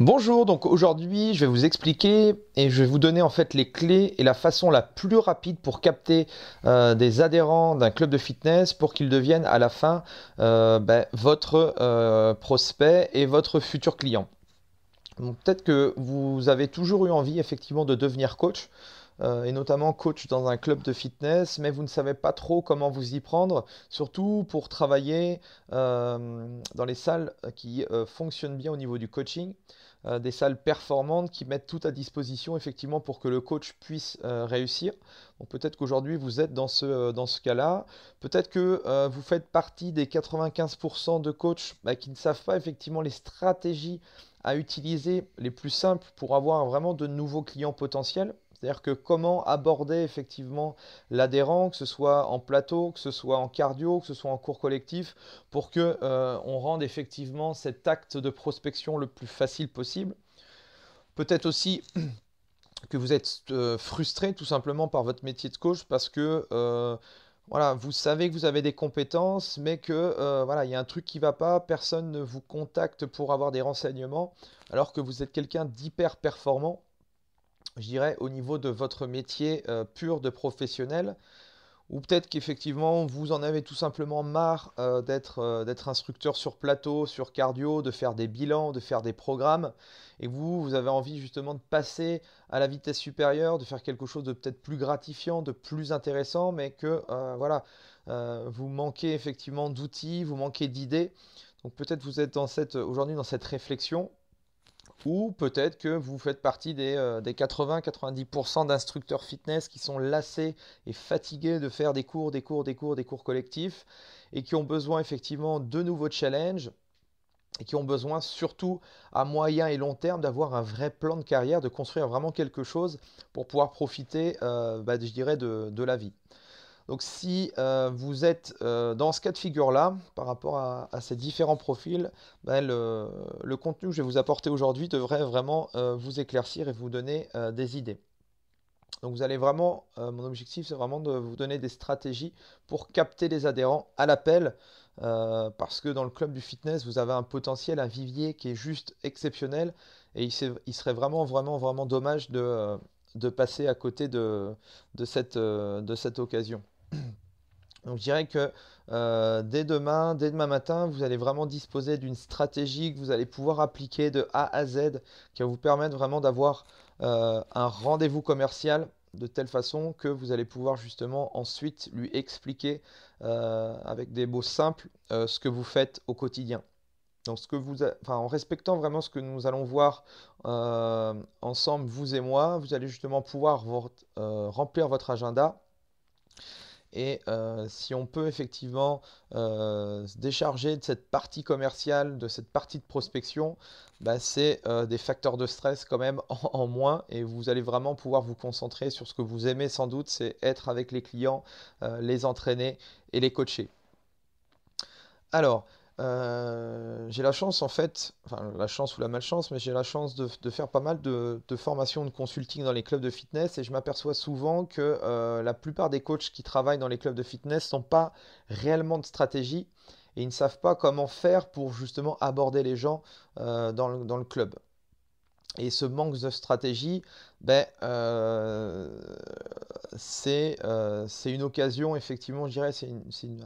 Bonjour, donc aujourd'hui je vais vous expliquer et je vais vous donner en fait les clés et la façon la plus rapide pour capter euh, des adhérents d'un club de fitness pour qu'ils deviennent à la fin euh, ben, votre euh, prospect et votre futur client. Peut-être que vous avez toujours eu envie effectivement de devenir coach et notamment coach dans un club de fitness, mais vous ne savez pas trop comment vous y prendre, surtout pour travailler dans les salles qui fonctionnent bien au niveau du coaching. Euh, des salles performantes qui mettent tout à disposition effectivement pour que le coach puisse euh, réussir. Donc peut-être qu'aujourd'hui vous êtes dans ce, euh, ce cas-là. Peut-être que vous faites partie des 95% de coachs bah, qui ne savent pas effectivement les stratégies à utiliser les plus simples pour avoir vraiment de nouveaux clients potentiels. C'est-à-dire que comment aborder effectivement l'adhérent, que ce soit en plateau, que ce soit en cardio, que ce soit en cours collectif, pour que euh, on rende effectivement cet acte de prospection le plus facile possible. Peut-être aussi que vous êtes euh, frustré tout simplement par votre métier de coach parce que euh, voilà, vous savez que vous avez des compétences, mais que voilà, il y a un truc qui ne va pas, personne ne vous contacte pour avoir des renseignements, alors que vous êtes quelqu'un d'hyper performant je dirais, au niveau de votre métier euh, pur de professionnel ou peut-être qu'effectivement vous en avez tout simplement marre euh, d'être euh, d'être instructeur sur plateau, sur cardio, de faire des bilans, de faire des programmes, et vous, vous avez envie justement de passer à la vitesse supérieure, de faire quelque chose de peut-être plus gratifiant, de plus intéressant, mais que voilà, vous manquez effectivement d'outils, vous manquez d'idées. Donc peut-être vous êtes aujourd'hui dans cette réflexion ou peut-être que vous faites partie des, 80-90% euh, d'instructeurs fitness qui sont lassés et fatigués de faire des cours, des cours, des cours, des cours collectifs, et qui ont besoin effectivement de nouveaux challenges, et qui ont besoin surtout à moyen et long terme d'avoir un vrai plan de carrière, de construire vraiment quelque chose pour pouvoir profiter, euh, bah, je dirais, de la vie. Donc si euh, vous êtes euh, dans ce cas de figure-là, par rapport à, ces différents profils, ben, le, contenu que je vais vous apporter aujourd'hui devrait vraiment euh, vous éclaircir et vous donner des idées. Donc vous allez vraiment, mon objectif c'est vraiment de vous donner des stratégies pour capter les adhérents à l'appel, parce que dans le club du fitness, vous avez un potentiel, un vivier qui est juste exceptionnel, et il, serait vraiment, vraiment, vraiment dommage de... passer à côté de cette occasion. Donc je dirais que euh, dès demain, dès demain matin, vous allez vraiment disposer d'une stratégie que vous allez pouvoir appliquer de A à Z, qui va vous permettre vraiment d'avoir euh, un rendez-vous commercial de telle façon que vous allez pouvoir justement ensuite lui expliquer euh, avec des mots simples ce que vous faites au quotidien. Donc ce que vous en respectant vraiment ce que nous allons voir ensemble, vous et moi, vous allez justement pouvoir remplir votre agenda et euh, si on peut effectivement euh, se décharger de cette partie commerciale, de cette partie de prospection, bah, c'est euh, des facteurs de stress quand même en, moins. Et vous allez vraiment pouvoir vous concentrer sur ce que vous aimez sans doute, c'est être avec les clients, les entraîner et les coacher. Alors, euh, j'ai la chance en fait, enfin la chance ou la malchance, mais j'ai la chance de, faire pas mal de, formations, de consulting dans les clubs de fitness et je m'aperçois souvent que euh, la plupart des coachs qui travaillent dans les clubs de fitness n'ont pas réellement de stratégie et ils ne savent pas comment faire pour justement aborder les gens euh, dans, le, club. Et ce manque de stratégie, ben, c'est une occasion, effectivement, je dirais, c'est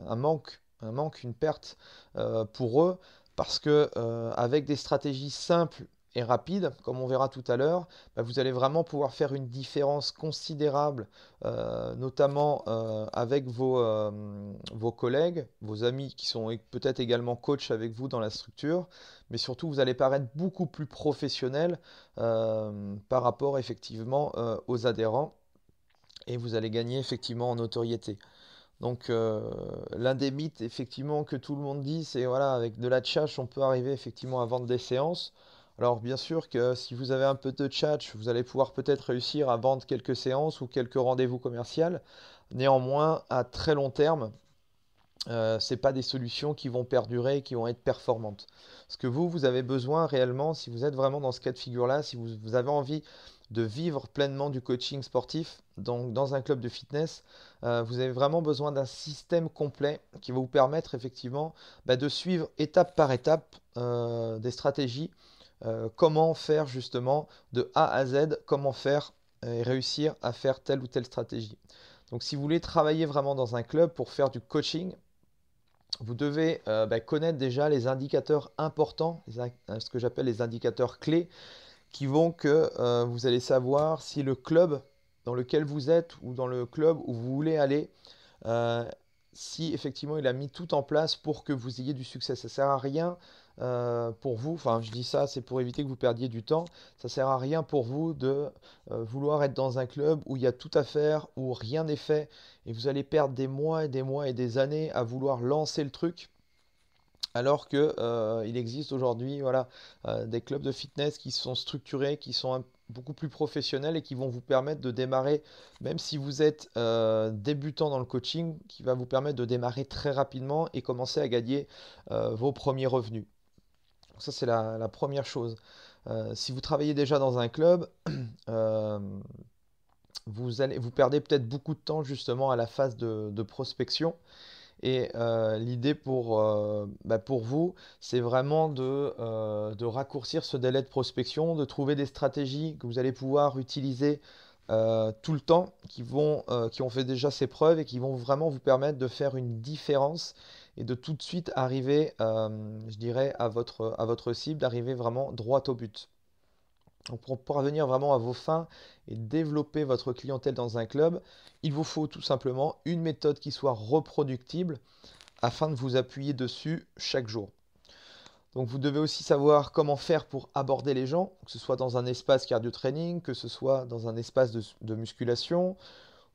un manque un manque, une perte euh, pour eux, parce que euh, avec des stratégies simples et rapides, comme on verra tout à l'heure, bah, vous allez vraiment pouvoir faire une différence considérable, euh, notamment avec vos, vos collègues, vos amis qui sont peut-être également coachs avec vous dans la structure, mais surtout vous allez paraître beaucoup plus professionnel par rapport effectivement aux adhérents et vous allez gagner effectivement en notoriété. Donc euh, l'un des mythes effectivement que tout le monde dit, c'est voilà, avec de la tchatch, on peut arriver effectivement à vendre des séances. Alors bien sûr que si vous avez un peu de tchatch, vous allez pouvoir peut-être réussir à vendre quelques séances ou quelques rendez-vous commerciaux. Néanmoins, à très long terme, euh, ce n'est pas des solutions qui vont perdurer qui vont être performantes. Ce que vous, vous avez besoin réellement, si vous êtes vraiment dans ce cas de figure-là, si vous avez envie de vivre pleinement du coaching sportif donc dans un club de fitness. Euh, vous avez vraiment besoin d'un système complet qui va vous permettre effectivement bah, de suivre étape par étape euh, des stratégies, euh, comment faire justement de A à Z, comment faire et réussir à faire telle ou telle stratégie. Donc si vous voulez travailler vraiment dans un club pour faire du coaching, vous devez bah, connaître déjà les indicateurs importants, ce que j'appelle les indicateurs clés qui vont que euh, vous allez savoir si le club dans lequel vous êtes ou dans le club où vous voulez aller, euh, si effectivement il a mis tout en place pour que vous ayez du succès. Ça sert à rien euh, pour vous, enfin je dis ça, c'est pour éviter que vous perdiez du temps, ça sert à rien pour vous de vouloir être dans un club où il y a tout à faire, où rien n'est fait, et vous allez perdre des mois et des mois et des années à vouloir lancer le truc alors qu'il euh, existe aujourd'hui voilà, euh, des clubs de fitness qui sont structurés, qui sont beaucoup plus professionnels et qui vont vous permettre de démarrer, même si vous êtes euh, débutant dans le coaching, qui va vous permettre de démarrer très rapidement et commencer à gagner vos premiers revenus. ça c'est la, première chose. si vous travaillez déjà dans un club, vous, allez, vous perdez peut-être beaucoup de temps justement à la phase de prospection. Et euh, l'idée euh, bah, pour, vous, c'est vraiment euh, de, raccourcir ce délai de prospection, de trouver des stratégies que vous allez pouvoir utiliser tout le temps, qui, qui ont fait déjà ses preuves et qui vont vraiment vous permettre de faire une différence et de tout de suite arriver, je dirais, à votre, à votre cible, d'arriver vraiment droit au but pour parvenir vraiment à vos fins et développer votre clientèle dans un club, il vous faut tout simplement une méthode qui soit reproductible afin de vous appuyer dessus chaque jour. Donc vous devez aussi savoir comment faire pour aborder les gens, que ce soit dans un espace cardio-training, que ce soit dans un espace de, musculation.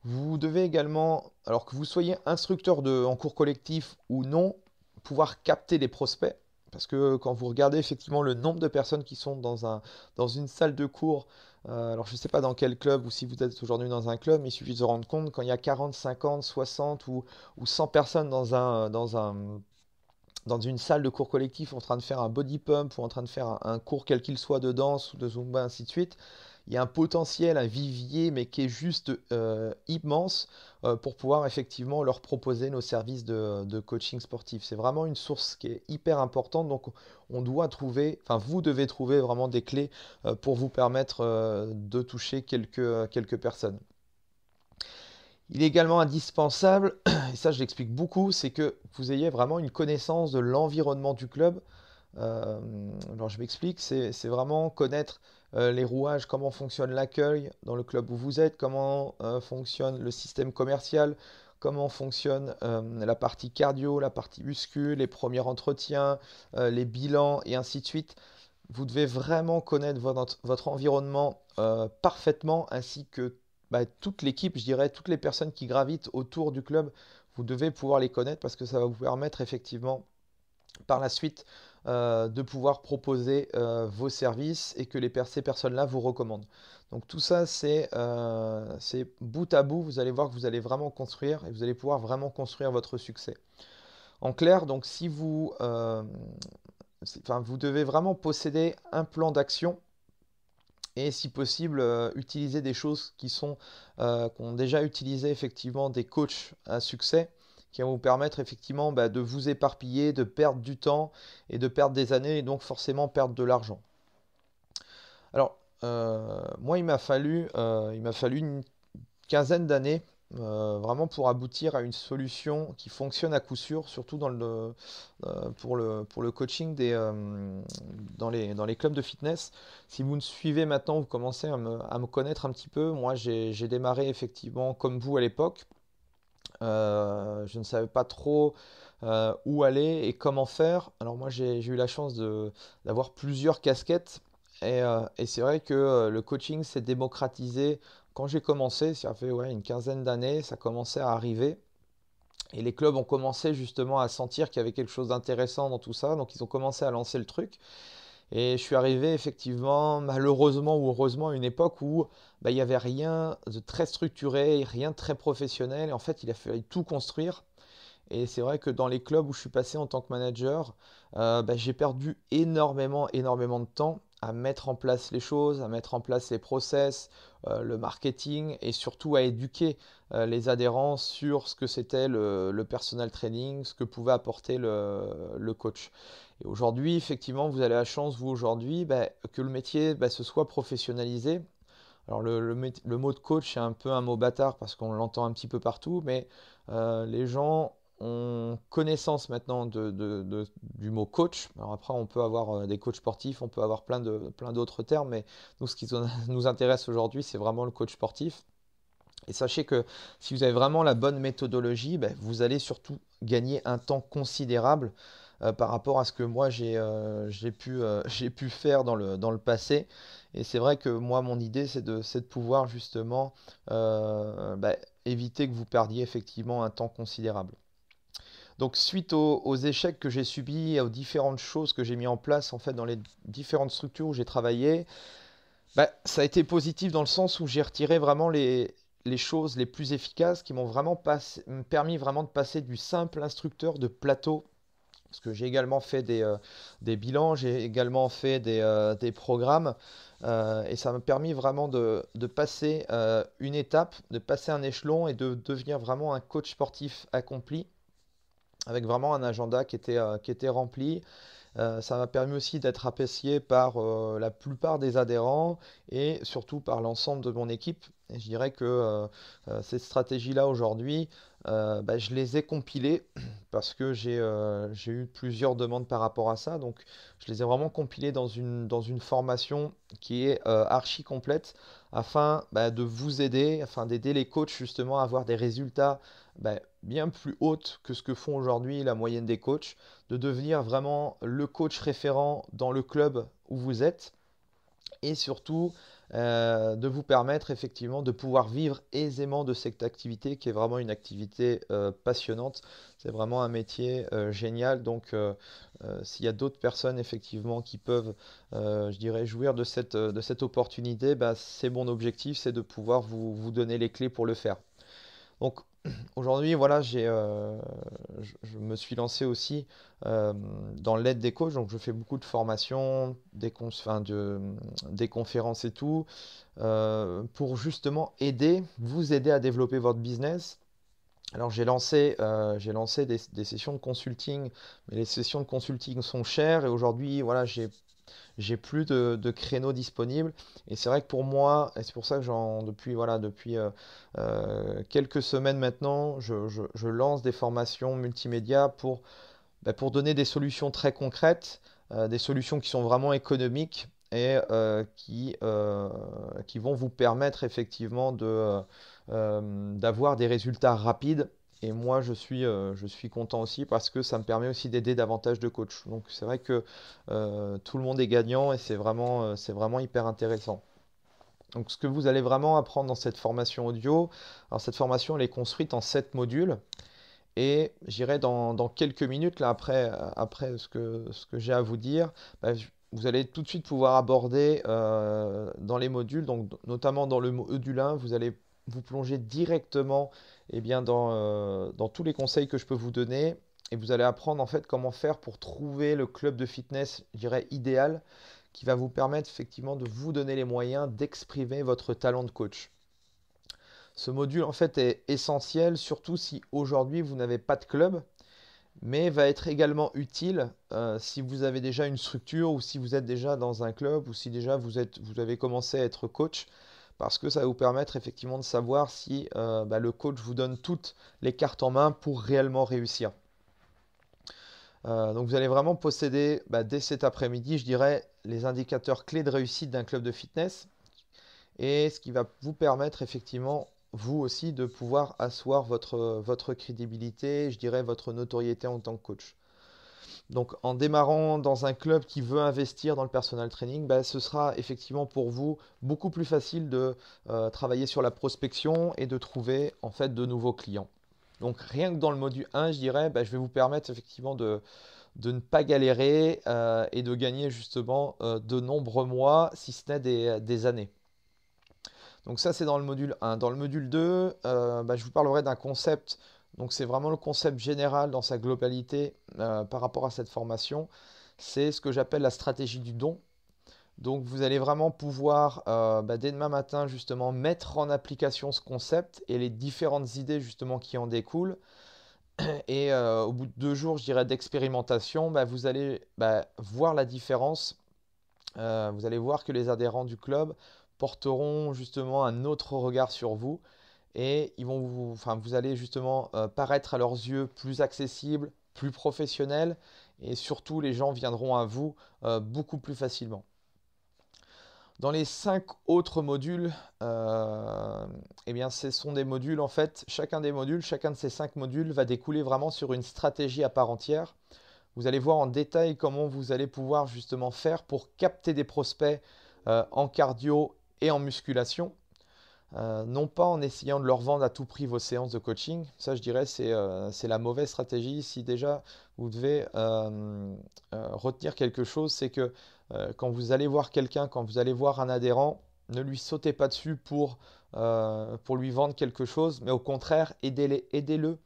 Vous devez également, alors que vous soyez instructeur de, en cours collectif ou non, pouvoir capter les prospects parce que euh, quand vous regardez effectivement le nombre de personnes qui sont dans, une salle de cours, euh, alors je ne sais pas dans quel club ou si vous êtes aujourd'hui dans un club, mais il suffit de se rendre compte quand il y a 40, 50, 60 ou, 100 personnes euh, dans une salle de cours collectif en train de faire un body pump ou en train de faire un, un cours quel qu'il soit de danse ou de zumba, ainsi de suite, il y a un potentiel, un vivier, mais qui est juste euh, immense euh, pour pouvoir effectivement leur proposer nos services de, coaching sportif. C'est vraiment une source qui est hyper importante. Donc, on doit trouver, enfin, vous devez trouver vraiment des clés euh, pour vous permettre de toucher quelques, quelques personnes. Il est également indispensable, et ça je l'explique beaucoup, c'est que vous ayez vraiment une connaissance de l'environnement du club. alors je m'explique, c'est vraiment connaître euh, les rouages, comment fonctionne l'accueil dans le club où vous êtes, comment euh, fonctionne le système commercial, comment fonctionne euh, la partie cardio, la partie muscu, les premiers entretiens, les bilans et ainsi de suite. Vous devez vraiment connaître votre, environnement parfaitement ainsi que bah, toute l'équipe, je dirais, toutes les personnes qui gravitent autour du club. Vous devez pouvoir les connaître parce que ça va vous permettre effectivement par la suite euh, de pouvoir proposer euh, vos services et que les, ces personnes-là vous recommandent. Donc tout ça, euh, c'est bout à bout, vous allez voir que vous allez vraiment construire et vous allez pouvoir vraiment construire votre succès. En clair, donc si vous, devez vraiment posséder un plan d'action et si possible utiliser des choses qui sont déjà utilisé effectivement des coachs à succès qui vont vous permettre effectivement bah, de vous éparpiller, de perdre du temps et de perdre des années et donc forcément perdre de l'argent. Alors, euh, moi, il m'a fallu, euh, fallu une quinzaine d'années euh, vraiment pour aboutir à une solution qui fonctionne à coup sûr, surtout dans le, pour, le, pour le coaching des, dans, les, clubs de fitness. Si vous me suivez maintenant, vous commencez à me, à me connaître un petit peu. Moi, j'ai démarré effectivement comme vous à l'époque, euh, je ne savais pas trop euh, où aller et comment faire. Alors moi j'ai eu la chance d'avoir plusieurs casquettes et, euh, c'est vrai que le coaching s'est démocratisé quand j'ai commencé, ça fait une quinzaine d'années, ça commençait à arriver. Et les clubs ont commencé justement à sentir qu'il y avait quelque chose d'intéressant dans tout ça, donc ils ont commencé à lancer le truc. Et je suis arrivé effectivement, malheureusement ou heureusement, à une époque où bah, il n'y avait rien de très structuré, rien de très professionnel. en fait, il a fallu tout construire. Et c'est vrai que dans les clubs où je suis passé en tant que manager, euh, bah, j'ai perdu énormément, énormément de temps à mettre en place les choses, à mettre en place les process, euh, le marketing et surtout à éduquer euh, les adhérents sur ce que c'était le, personal training, ce que pouvait apporter le coach aujourd'hui, effectivement, vous avez la chance, vous, aujourd'hui, bah, que le métier bah, se soit professionnalisé. Alors, le, mot de coach est un peu un mot bâtard parce qu'on l'entend un petit peu partout, mais euh, les gens ont connaissance maintenant du mot coach. Alors après, on peut avoir euh, des coachs sportifs, on peut avoir plein d'autres plein termes, mais nous, ce qui nous intéresse aujourd'hui, c'est vraiment le coach sportif. Et sachez que si vous avez vraiment la bonne méthodologie, bah, vous allez surtout gagner un temps considérable euh, par rapport à ce que moi j'ai euh, euh, pu, faire dans le, passé. Et c'est vrai que moi, mon idée, c'est de, de, pouvoir justement bah, éviter que vous perdiez effectivement un temps considérable. Donc suite aux, échecs que j'ai subis, aux différentes choses que j'ai mis en place en fait dans les différentes structures où j'ai travaillé, bah, ça a été positif dans le sens où j'ai retiré vraiment les, choses les plus efficaces qui m'ont vraiment permis vraiment de passer du simple instructeur de plateau parce que j'ai également fait des, euh, bilans, j'ai également fait des, euh, programmes, euh, et ça m'a permis vraiment de, passer une étape, de passer un échelon et de devenir vraiment un coach sportif accompli, avec vraiment un agenda qui était, qui était rempli. ça m'a permis aussi d'être apprécié par la plupart des adhérents et surtout par l'ensemble de mon équipe je dirais que euh, euh ces stratégies-là aujourd'hui, euh, bah, je les ai compilées parce que euh, j'ai eu plusieurs demandes par rapport à ça. Donc je les ai vraiment compilées dans une, dans une formation qui est archi complète afin bah, de vous aider, afin d'aider les coachs justement à avoir des résultats bah, bien plus hauts que ce que font aujourd'hui la moyenne des coachs, de devenir vraiment le coach référent dans le club où vous êtes et surtout euh, de vous permettre effectivement de pouvoir vivre aisément de cette activité qui est vraiment une activité euh, passionnante. C'est vraiment un métier euh, génial. Donc s'il y a d'autres personnes effectivement qui peuvent, je dirais, jouir de cette, de cette opportunité, bah, c'est mon objectif, c'est de pouvoir vous, donner les clés pour le faire. Donc aujourd'hui, voilà, j'ai, euh, je, me suis lancé aussi euh, dans l'aide des coachs. Donc, je fais beaucoup de formations, des, des conférences et tout, euh, pour justement aider, vous aider à développer votre business. Alors j'ai lancé, j'ai lancé des, des, sessions de consulting, mais les sessions de consulting sont chères et aujourd'hui voilà j'ai j'ai plus de, créneaux disponibles. Et c'est vrai que pour moi, et c'est pour ça que j'en, depuis, voilà, depuis euh, euh, quelques semaines maintenant, je, lance des formations multimédia pour, bah, donner des solutions très concrètes, euh, des solutions qui sont vraiment économiques et qui, vont vous permettre effectivement d'avoir des résultats rapides et moi, je suis, euh, je suis content aussi parce que ça me permet aussi d'aider davantage de coachs. Donc c'est vrai que euh, tout le monde est gagnant et c'est vraiment, euh, c'est vraiment hyper intéressant. Donc ce que vous allez vraiment apprendre dans cette formation audio, alors cette formation elle est construite en sept modules. Et j'irai dans, quelques minutes, là, après, après ce que, ce que j'ai à vous dire, bah, vous allez tout de suite pouvoir aborder dans les modules, donc notamment dans le module 1, vous allez vous plongez directement eh bien, euh, dans, tous les conseils que je peux vous donner. Et vous allez apprendre en fait comment faire pour trouver le club de fitness, je dirais, idéal, qui va vous permettre effectivement de vous donner les moyens d'exprimer votre talent de coach. Ce module en fait est essentiel, surtout si aujourd'hui vous n'avez pas de club, mais va être également utile euh, si vous avez déjà une structure ou si vous êtes déjà dans un club ou si déjà vous, êtes, vous avez commencé à être coach parce que ça va vous permettre effectivement de savoir si euh, bah, le coach vous donne toutes les cartes en main pour réellement réussir. Euh, donc vous allez vraiment posséder bah, dès cet après-midi, je dirais, les indicateurs clés de réussite d'un club de fitness et ce qui va vous permettre effectivement vous aussi de pouvoir asseoir votre, votre crédibilité, je dirais votre notoriété en tant que coach. Donc en démarrant dans un club qui veut investir dans le personal training, bah, ce sera effectivement pour vous beaucoup plus facile de euh, travailler sur la prospection et de trouver en fait de nouveaux clients. Donc rien que dans le module 1, je dirais, bah, je vais vous permettre effectivement de, ne pas galérer euh, et de gagner justement euh, de nombreux mois, si ce n'est des, années. Donc ça, c'est dans le module 1. Dans le module 2, bah, je vous parlerai d'un concept donc c'est vraiment le concept général dans sa globalité euh, par rapport à cette formation. C'est ce que j'appelle la stratégie du don. Donc vous allez vraiment pouvoir euh, bah, dès demain matin justement mettre en application ce concept et les différentes idées justement qui en découlent. Et euh, au bout de deux jours, je dirais, d'expérimentation, bah, vous allez bah, voir la différence. vous allez voir que les adhérents du club porteront justement un autre regard sur vous et ils vont vous, allez justement euh, paraître à leurs yeux plus accessible, plus professionnel, et surtout les gens viendront à vous euh, beaucoup plus facilement. Dans les cinq autres modules, euh, eh bien, ce sont des modules en fait. Chacun des modules, chacun de ces cinq modules va découler vraiment sur une stratégie à part entière. Vous allez voir en détail comment vous allez pouvoir justement faire pour capter des prospects en cardio et en musculation euh, non pas en essayant de leur vendre à tout prix vos séances de coaching, ça je dirais c'est euh, la mauvaise stratégie. Si déjà vous devez euh, retenir quelque chose, c'est que quand vous allez voir quelqu'un, quand vous allez voir un adhérent, ne lui sautez pas dessus pour, lui vendre quelque chose, mais au contraire aidez-le, aidez le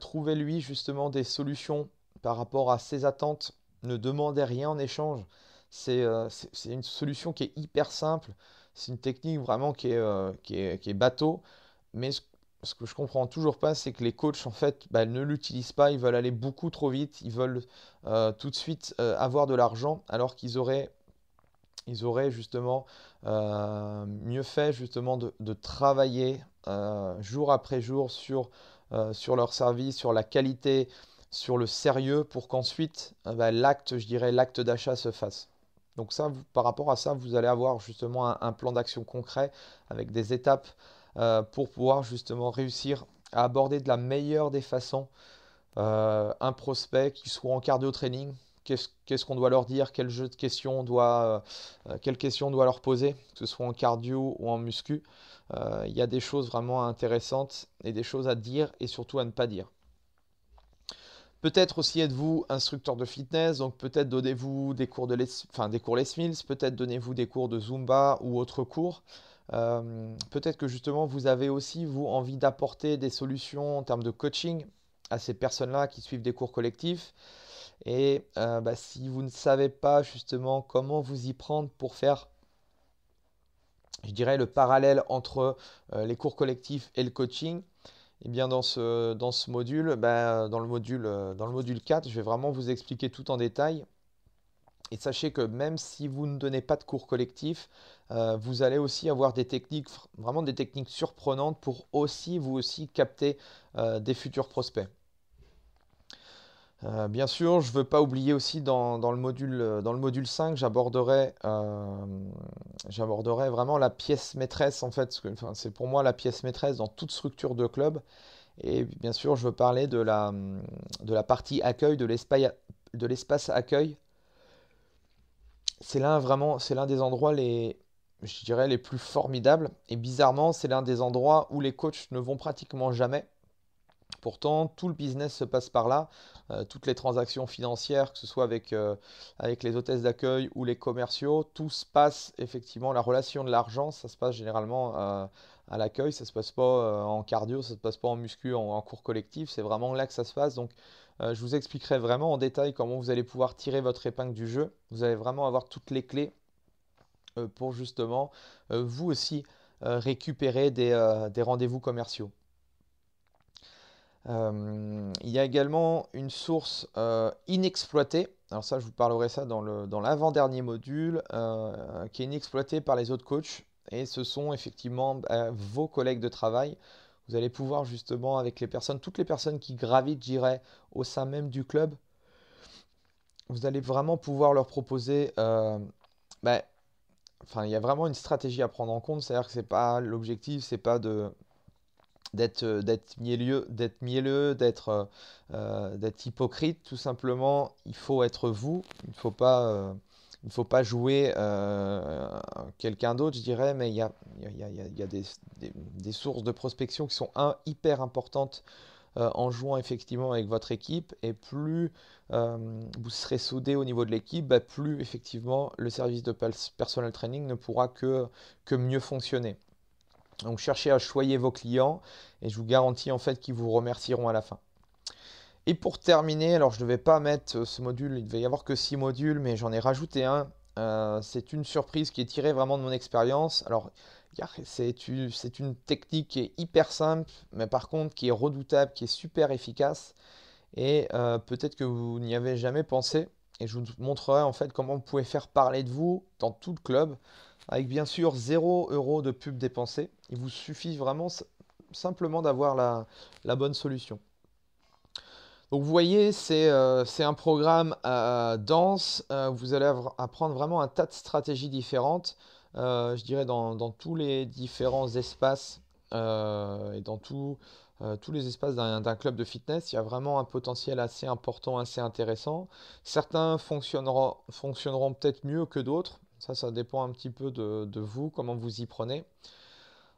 trouvez lui justement des solutions par rapport à ses attentes, ne demandez rien en échange. C'est une solution qui est hyper simple. C'est une technique vraiment qui est, euh, bateau. Mais ce, que je comprends toujours pas, c'est que les coachs, en fait, bah, ne l'utilisent pas. Ils veulent aller beaucoup trop vite. Ils veulent euh, tout de suite euh, avoir de l'argent alors qu'ils auraient ils auraient justement mieux fait justement de, travailler jour après jour sur, leur service, sur la qualité, sur le sérieux pour qu'ensuite bah, l'acte, je dirais, l'acte d'achat se fasse. Donc ça, par rapport à ça, vous allez avoir justement un, plan d'action concret avec des étapes euh, pour pouvoir justement réussir à aborder de la meilleure des façons euh, un prospect qui soit en cardio training. Qu'est-ce qu'on doit leur dire Quel jeu de doit, euh, quelles questions on doit leur poser Que ce soit en cardio ou en muscu, il y a des choses vraiment intéressantes et des choses à dire et surtout à ne pas dire. Peut-être aussi êtes-vous instructeur de fitness, donc peut-être donnez-vous des cours de les, enfin, des cours Les peut-être donnez-vous des cours de Zumba ou autres cours. Euh, peut-être que justement vous avez aussi vous envie d'apporter des solutions en termes de coaching à ces personnes-là qui suivent des cours collectifs. Et euh, bah, si vous ne savez pas justement comment vous y prendre pour faire, je dirais, le parallèle entre euh, les cours collectifs et le coaching, eh bien, dans ce, dans ce module, ben, dans, le module, euh, dans le module 4, je vais vraiment vous expliquer tout en détail. Et sachez que même si vous ne donnez pas de cours collectif, euh, vous allez aussi avoir des techniques, vraiment des techniques surprenantes pour aussi, vous aussi, capter euh, des futurs prospects. Euh, bien sûr, je ne veux pas oublier aussi dans, le, module, dans le module 5, euh, euh, j'aborderai, vraiment la pièce maîtresse, en fait, c'est pour moi la pièce maîtresse dans toute structure de club. Et bien sûr, je veux parler de la, de la partie accueil, de l'espace accueil. C'est l'un vraiment, c'est l'un des endroits les, je dirais, les plus formidables. Et bizarrement, c'est l'un des endroits où les coachs ne vont pratiquement jamais Pourtant, tout le business se passe par là. Euh, toutes les transactions financières, que ce soit euh, avec, les hôtesses d'accueil ou les commerciaux, tout se passe effectivement. La relation de l'argent, ça se passe généralement euh, à l'accueil. Ça ne se passe pas en cardio, ça ne se passe pas en muscu, en, cours collectif. C'est vraiment là que ça se passe. Donc, je vous expliquerai vraiment en détail comment vous allez pouvoir tirer votre épingle du jeu. Vous allez vraiment avoir toutes les clés pour justement vous aussi récupérer des rendez-vous commerciaux. Euh, il y a également une source euh, inexploitée. Alors ça, je vous parlerai ça dans l'avant-dernier module, euh, qui est inexploitée par les autres coachs. Et ce sont effectivement bah, vos collègues de travail. Vous allez pouvoir justement avec les personnes, toutes les personnes qui gravitent, dirais au sein même du club, vous allez vraiment pouvoir leur proposer. Bah, enfin, il y a vraiment une stratégie à prendre en compte. C'est-à-dire que c'est pas l'objectif, c'est pas de euh, d'être mielleux d'être euh, euh, d'être hypocrite tout simplement il faut être vous il ne faut pas jouer quelqu'un d'autre je dirais mais il y a, des, sources de prospection qui sont hyper importantes en jouant effectivement avec votre équipe et plus vous serez soudé au niveau de l'équipe bah, plus effectivement le service de personal training ne pourra que mieux fonctionner donc cherchez à choyer vos clients et je vous garantis en fait qu'ils vous remercieront à la fin. Et pour terminer, alors je ne devais pas mettre euh, ce module, il devait y avoir que six modules, mais j'en ai rajouté un. Euh, c'est une surprise qui est tirée vraiment de mon expérience. Alors c'est une, technique qui est hyper simple, mais par contre qui est redoutable, qui est super efficace. Et euh, peut-être que vous n'y avez jamais pensé. Et je vous montrerai en fait comment vous pouvez faire parler de vous dans tout le club avec bien sûr 0 euros de pub dépensé. Il vous suffit vraiment simplement d'avoir la, bonne solution. Donc vous voyez, c'est euh, c'est un programme euh, dense. Euh, vous allez apprendre vraiment un tas de stratégies différentes, je dirais dans, tous les différents espaces et dans tout, tous les espaces d'un club de fitness. Il y a vraiment un potentiel assez important, assez intéressant. Certains fonctionneront, fonctionneront peut-être mieux que d'autres ça, ça dépend un petit peu de, vous, comment vous y prenez.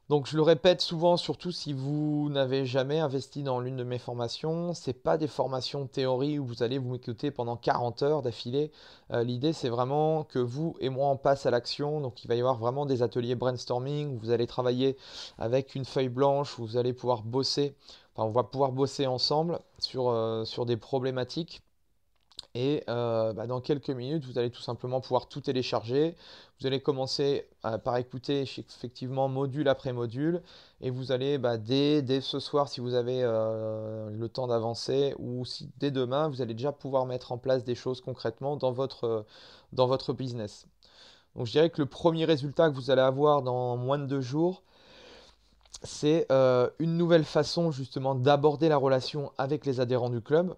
Donc je le répète souvent, surtout si vous n'avez jamais investi dans l'une de mes formations, ce c'est pas des formations théorie où vous allez vous écouter pendant 40 heures d'affilée. Euh, l'idée c'est vraiment que vous et moi on passe à l'action. Donc il va y avoir vraiment des ateliers brainstorming où vous allez travailler avec une feuille blanche, où vous allez pouvoir bosser. Enfin, on va pouvoir bosser ensemble sur, euh, sur des problématiques et euh, bah, dans quelques minutes, vous allez tout simplement pouvoir tout télécharger. Vous allez commencer euh, par écouter effectivement module après module. Et vous allez, bah, dès, dès, ce soir, si vous avez euh, le temps d'avancer, ou si, dès demain, vous allez déjà pouvoir mettre en place des choses concrètement dans votre, dans votre business. Donc je dirais que le premier résultat que vous allez avoir dans moins de deux jours, c'est une nouvelle façon justement d'aborder la relation avec les adhérents du club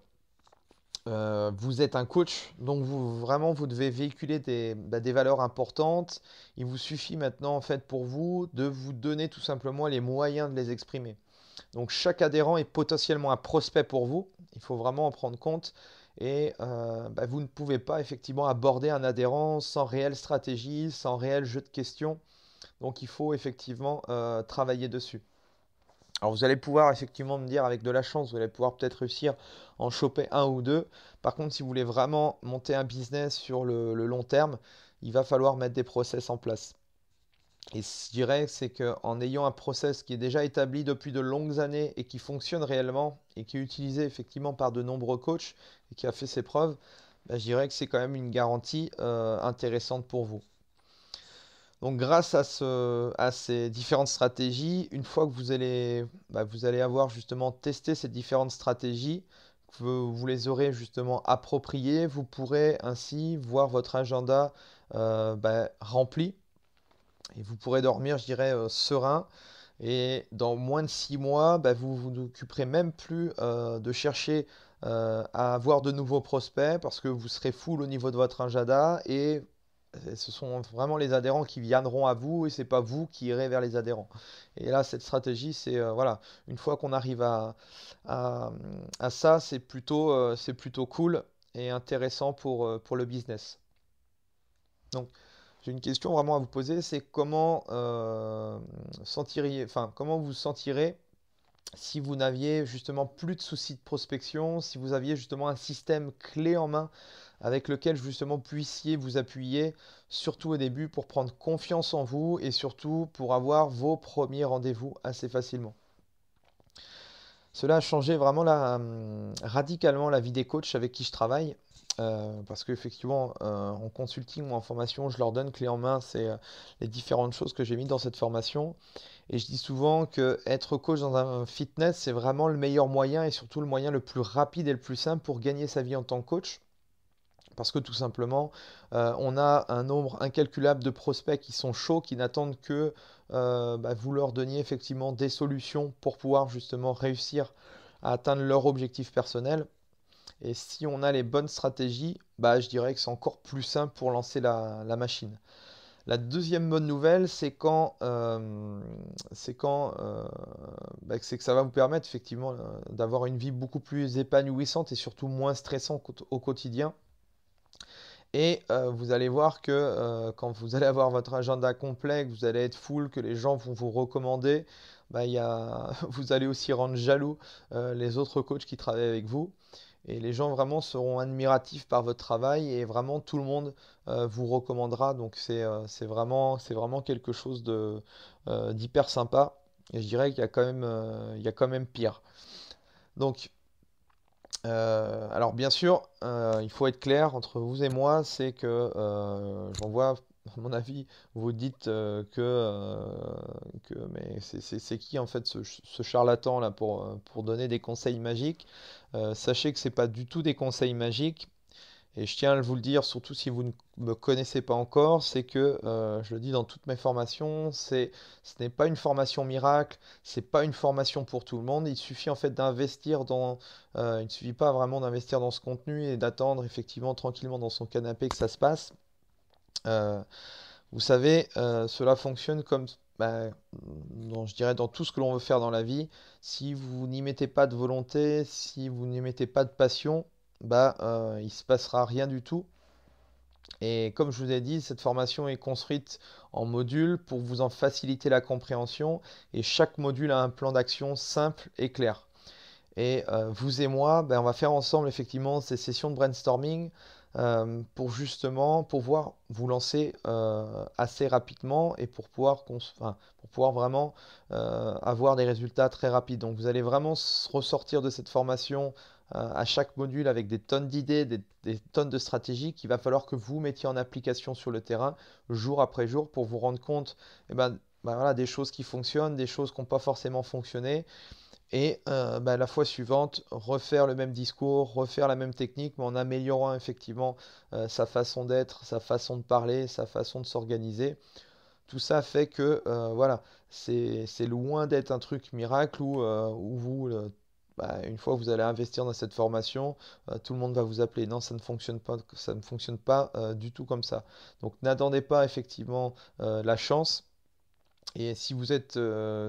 euh, vous êtes un coach, donc vous, vraiment vous devez véhiculer bah, des, valeurs importantes. Il vous suffit maintenant en fait pour vous de vous donner tout simplement les moyens de les exprimer. Donc chaque adhérent est potentiellement un prospect pour vous. Il faut vraiment en prendre compte. Et euh, bah, vous ne pouvez pas effectivement aborder un adhérent sans réelle stratégie, sans réel jeu de questions. Donc il faut effectivement euh, travailler dessus. Alors vous allez pouvoir effectivement me dire avec de la chance, vous allez pouvoir peut-être réussir à en choper un ou deux. Par contre, si vous voulez vraiment monter un business sur le, long terme, il va falloir mettre des process en place. Et je dirais c'est qu'en ayant un process qui est déjà établi depuis de longues années et qui fonctionne réellement et qui est utilisé effectivement par de nombreux coachs et qui a fait ses preuves, bah, je dirais que c'est quand même une garantie euh, intéressante pour vous. Donc grâce à, ces différentes stratégies, une fois que vous allez, bah, vous allez avoir justement testé ces différentes stratégies, que vous, les aurez justement appropriées, vous pourrez ainsi voir votre agenda euh, bah, rempli et vous pourrez dormir, je dirais, euh, serein. Et dans moins de six mois, bah, vous vous occuperez même plus euh, de chercher à avoir de nouveaux prospects parce que vous serez full au niveau de votre agenda et euh, ce sont vraiment les adhérents qui viendront à vous et c'est pas vous qui irez vers les adhérents. Et là, cette stratégie, c'est euh, voilà, une fois qu'on arrive à, ça, euh, c'est plutôt, cool et intéressant pour, le business. Donc, j'ai une question vraiment à vous poser, c'est comment, sentiriez, comment vous sentirez si vous n'aviez justement plus de soucis de prospection, si vous aviez justement un système clé en main avec lequel justement puissiez vous appuyer, surtout au début, pour prendre confiance en vous et surtout pour avoir vos premiers rendez-vous assez facilement. Cela a changé vraiment la, euh, radicalement la vie des coachs avec qui je travaille. Euh, parce qu'effectivement, euh, en consulting ou en formation, je leur donne clé en main, c'est les différentes choses que j'ai mises dans cette formation. Et je dis souvent que être coach dans un fitness, c'est vraiment le meilleur moyen et surtout le moyen le plus rapide et le plus simple pour gagner sa vie en tant que coach parce que tout simplement, euh, on a un nombre incalculable de prospects qui sont chauds, qui n'attendent que euh, bah, vous leur donniez effectivement des solutions pour pouvoir justement réussir à atteindre leur objectif personnel. Et si on a les bonnes stratégies, bah, je dirais que c'est encore plus simple pour lancer la, machine. La deuxième bonne nouvelle, c'est quand, euh, bah, c'est que ça va vous permettre effectivement d'avoir une vie beaucoup plus épanouissante et surtout moins stressante au quotidien. Et euh, vous allez voir que euh, quand vous allez avoir votre agenda complet, que vous allez être full, que les gens vont vous recommander, bah, y vous allez aussi rendre jaloux euh, les autres coachs qui travaillent avec vous. Et les gens vraiment seront admiratifs par votre travail et vraiment tout le monde vous recommandera. Donc c'est vraiment, vraiment, quelque chose d'hyper sympa. Et je dirais qu'il y, a quand même, il y a quand même pire. Donc euh, alors bien sûr, euh, il faut être clair entre vous et moi, c'est que euh, j'en vois, à mon avis, vous dites que, mais c'est qui en fait ce, charlatan là pour, pour donner des conseils magiques Sachez que c'est pas du tout des conseils magiques. Et je tiens à vous le dire, surtout si vous ne me connaissez pas encore, c'est que euh, je le dis dans toutes mes formations, c'est ce n'est pas une formation miracle, c'est pas une formation pour tout le monde. Il suffit en fait d'investir dans, ne euh, suffit pas vraiment d'investir dans ce contenu et d'attendre effectivement tranquillement dans son canapé que ça se passe. Euh, vous savez, cela fonctionne comme bah, je dirais dans tout ce que l'on veut faire dans la vie, si vous n'y mettez pas de volonté, si vous n'y mettez pas de passion, bah, euh, il ne se passera rien du tout. Et comme je vous ai dit, cette formation est construite en modules pour vous en faciliter la compréhension et chaque module a un plan d'action simple et clair. Et euh, vous et moi, ben, on va faire ensemble effectivement ces sessions de brainstorming euh, pour justement pouvoir vous lancer assez rapidement et pour pouvoir vraiment avoir des résultats très rapides. Donc vous allez vraiment ressortir de cette formation à chaque module avec des tonnes d'idées, des, tonnes de stratégies qu'il va falloir que vous mettiez en application sur le terrain jour après jour pour vous rendre compte eh ben, ben voilà, des choses qui fonctionnent, des choses qui n'ont pas forcément fonctionné. Et euh, ben, la fois suivante, refaire le même discours, refaire la même technique, mais en améliorant effectivement euh, sa façon d'être, sa façon de parler, sa façon de s'organiser. Tout ça fait que euh, voilà, c'est loin d'être un truc miracle où vous bah, une fois que vous allez investir dans cette formation, euh, tout le monde va vous appeler. Non, ça ne fonctionne pas, ça ne fonctionne pas euh, du tout comme ça. Donc n'attendez pas effectivement euh, la chance. Et si vous êtes,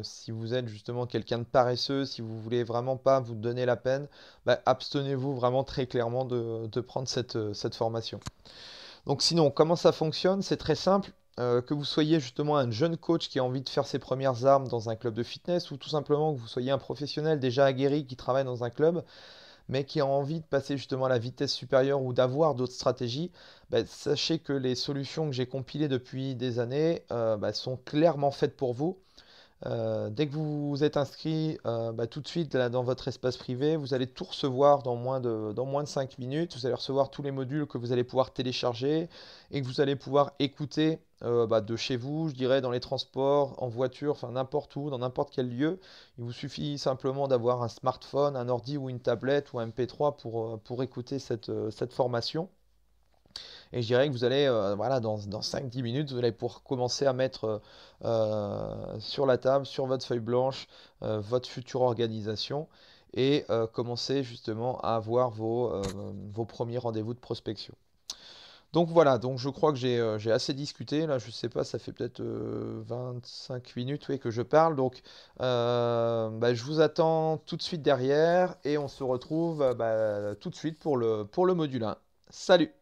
si vous êtes justement quelqu'un de paresseux, si vous voulez vraiment pas vous donner la peine, bah, abstenez-vous vraiment très clairement de, prendre cette, formation. Donc sinon, comment ça fonctionne C'est très simple. Euh, que vous soyez justement un jeune coach qui a envie de faire ses premières armes dans un club de fitness ou tout simplement que vous soyez un professionnel déjà aguerri qui travaille dans un club mais qui a envie de passer justement à la vitesse supérieure ou d'avoir d'autres stratégies, bah, sachez que les solutions que j'ai compilées depuis des années euh, bah, sont clairement faites pour vous. Euh, dès que vous vous êtes inscrit, euh, bah, tout de suite dans votre espace privé, vous allez tout recevoir dans moins, de, 5 minutes. Vous allez recevoir tous les modules que vous allez pouvoir télécharger et que vous allez pouvoir écouter euh, bah, de chez vous, je dirais dans les transports, en voiture, enfin n'importe où, dans n'importe quel lieu. Il vous suffit simplement d'avoir un smartphone, un ordi ou une tablette ou un MP3 pour, écouter cette formation. Et je dirais que vous allez, euh, voilà, dans, dans 5-10 minutes, vous allez pouvoir commencer à mettre euh, euh, sur la table, sur votre feuille blanche, votre future organisation et commencer justement à avoir vos, vos premiers rendez-vous de prospection. Donc voilà, donc je crois que j'ai assez discuté. Là, je ne sais pas, ça fait peut-être 25 minutes oui, que je parle. Donc bah, je vous attends tout de suite derrière et on se retrouve bah, tout de suite pour le, pour le module 1. Salut